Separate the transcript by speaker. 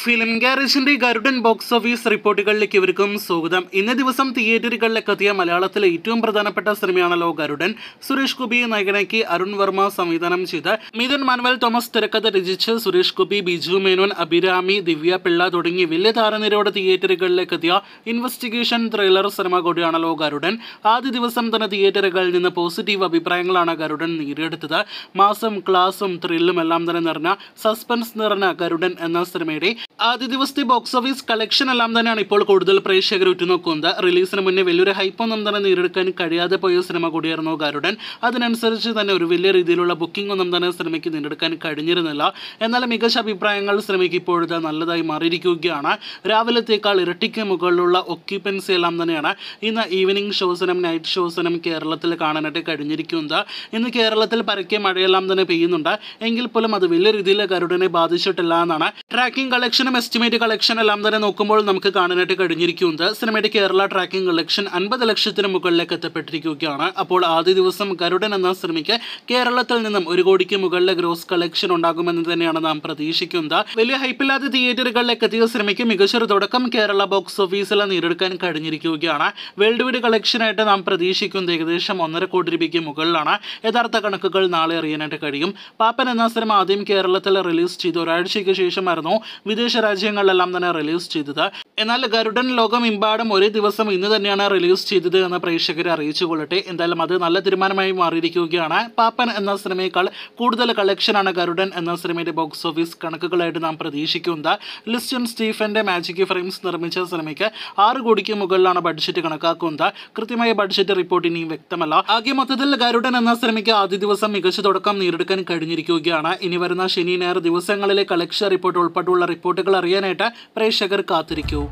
Speaker 1: film ഗാരേജിന്റെ Garudan box office റിപ്പോർട്ടുകളിലേക്ക് ഇവർക്കും സ്വാഗതം ഇന്ന ദിവസം തിയേറ്ററുകളിലേക്ക് എത്തിയ മലയാളത്തിലെ ഏറ്റവും പ്രധാനപ്പെട്ട സിനിമയാണല്ലോ ഗരുഡൻ സുരേഷ് ഗോപി നായകനാക്കി അരുൺ വർമ്മ സംവിധാനം ചെയ്ത മിഥുൻ മാനുവൽ തോമസ് തിരക്കഥ രചിച്ച് സുരേഷ് ഗോപി ബിജു മേനോൻ അഭിരാമി ദിവ്യ പിള്ള തുടങ്ങി വലിയ താരനിരയോടെ തിയേറ്ററുകളിലേക്ക് എത്തിയ ഇൻവെസ്റ്റിഗേഷൻ ത്രില്ലർ സിനിമ കൂടിയാണല്ലോ ഗരുഡൻ ആദ്യ ദിവസം തന്നെ തിയേറ്ററുകളിൽ നിന്ന് പോസിറ്റീവ് അഭിപ്രായങ്ങളാണ് ഗരുഡൻ നേടിയെടുത്തത് മാസം ക്ലാസും ത്രില്ലും എല്ലാം തന്നെ നിറഞ്ഞ സസ്പെൻസ് നിറഞ്ഞ ഗരുഡൻ എന്ന സിനിമയുടെ ആദ്യ ദിവസത്തെ ബോക്സ് ഓഫീസ് കളക്ഷൻ എല്ലാം തന്നെയാണ് ഇപ്പോൾ കൂടുതൽ പ്രേക്ഷകർ ഉറ്റുനോക്കുന്നത് റിലീസിന് മുന്നേ വലിയൊരു ഹൈപ്പൊന്നും തന്നെ നേരിടുക്കാൻ കഴിയാതെ പോയ സിനിമ കൂടിയായിരുന്നു ഗരുഡൻ അതിനനുസരിച്ച് തന്നെ ഒരു വലിയ രീതിയിലുള്ള ബുക്കിംഗ് ഒന്നും തന്നെ സിനിമയ്ക്ക് നേരിടുക്കാൻ കഴിഞ്ഞിരുന്നില്ല എന്നാൽ മികച്ച അഭിപ്രായങ്ങൾ സിനിമയ്ക്ക് ഇപ്പോഴത്തെ നല്ലതായി മാറിയിരിക്കുകയാണ് രാവിലത്തേക്കാൾ ഇരട്ടിക്ക് മുകളിലുള്ള ഒക്യുപ്പൻസി എല്ലാം തന്നെയാണ് ഇന്ന് ഈവനിങ് ഷോസിനും നൈറ്റ് ഷോസിനും കേരളത്തിൽ കാണാനായിട്ട് കഴിഞ്ഞിരിക്കുന്നത് ഇന്ന് കേരളത്തിൽ പരക്കെ മഴയെല്ലാം തന്നെ പെയ്യുന്നുണ്ട് എങ്കിൽ പോലും അത് വലിയ രീതിയിൽ ഗരുഡനെ ബാധിച്ചിട്ടില്ല എന്നാണ് ട്രാക്കിംഗ് കളക്ഷൻ ഏകദിനം എസ്റ്റിമേറ്റ് കളക്ഷൻ എല്ലാം തന്നെ നോക്കുമ്പോൾ നമുക്ക് കാണാനായിട്ട് കഴിഞ്ഞിരിക്കുന്നത് സിനിമയുടെ കേരള ട്രാക്കിംഗ് കളക്ഷൻ അൻപത് ലക്ഷത്തിന് മുകളിലേക്ക് എത്തപ്പെട്ടിരിക്കുകയാണ് അപ്പോൾ ആദ്യ ദിവസം ഗരുഡൻ എന്ന സിനിമയ്ക്ക് കേരളത്തിൽ നിന്നും ഒരു കോടിക്ക് മുകളിലെ ഗ്രോസ് കളക്ഷൻ ഉണ്ടാകുമെന്ന് തന്നെയാണ് നാം പ്രതീക്ഷിക്കുന്നത് വലിയ ഹൈപ്പില്ലാത്ത തിയേറ്ററുകളിലേക്ക് എത്തിയ സിനിമയ്ക്ക് മികച്ചൊരു തുടക്കം കേരള ബോക്സ് ഓഫീസിൽ നേരിടുക്കാൻ കഴിഞ്ഞിരിക്കുകയാണ് വേൾഡ് വൈഡ് കളക്ഷനായിട്ട് നാം പ്രതീക്ഷിക്കുന്നത് ഏകദേശം ഒന്നര കോടി രൂപയ്ക്ക് മുകളിലാണ് യഥാർത്ഥ കണക്കുകൾ നാളെ അറിയാനായിട്ട് കഴിയും പാപ്പൻ എന്ന സിനിമ ആദ്യം കേരളത്തിൽ റിലീസ് ചെയ്ത് ഒരാഴ്ചയ്ക്ക് ശേഷമായിരുന്നു വിദേശ രാജ്യങ്ങളിലെല്ലാം തന്നെ റിലീസ് ചെയ്തത് എന്നാൽ ഗരുഡൻ ലോകമെമ്പാടും ഒരേ ദിവസം ഇന്ന് തന്നെയാണ് റിലീസ് ചെയ്തത് എന്ന് പ്രേക്ഷകരെ അറിയിച്ചു കൊള്ളട്ടെ എന്തായാലും അത് നല്ല തീരുമാനമായി മാറിയിരിക്കുകയാണ് പാപ്പൻ എന്ന സിനിമയേക്കാൾ കൂടുതൽ കളക്ഷനാണ് ഗരുഡൻ എന്ന സിനിമയുടെ ബോക്സ് ഓഫീസ് കണക്കുകളായിട്ട് നാം പ്രതീക്ഷിക്കുന്നത് ലിസ്റ്റൻ സ്റ്റീഫന്റെ മാജിക് ഫ്രെയിംസ് നിർമ്മിച്ച സിനിമയ്ക്ക് ആറ് കോടിക്ക് മുകളിലാണ് ബഡ്ജറ്റ് കണക്കാക്കുന്നത് കൃത്യമായ ബഡ്ജറ്റ് റിപ്പോർട്ട് ഇനിയും വ്യക്തമല്ല ആകെ മൊത്തത്തിൽ ഗരുഡൻ എന്ന സിനിമയ്ക്ക് ആദ്യ ദിവസം മികച്ച തുടക്കം നേരിടുക്കാൻ കഴിഞ്ഞിരിക്കുകയാണ് ഇനി വരുന്ന ശനി ഞായർ ദിവസങ്ങളിലെ കളക്ഷൻ റിപ്പോർട്ട് ഉൾപ്പെട്ടുള്ള റിപ്പോർട്ടുകൾ വാർത്തകൾ അറിയാനായിട്ട് പ്രേക്ഷകർ കാത്തിരിക്കൂ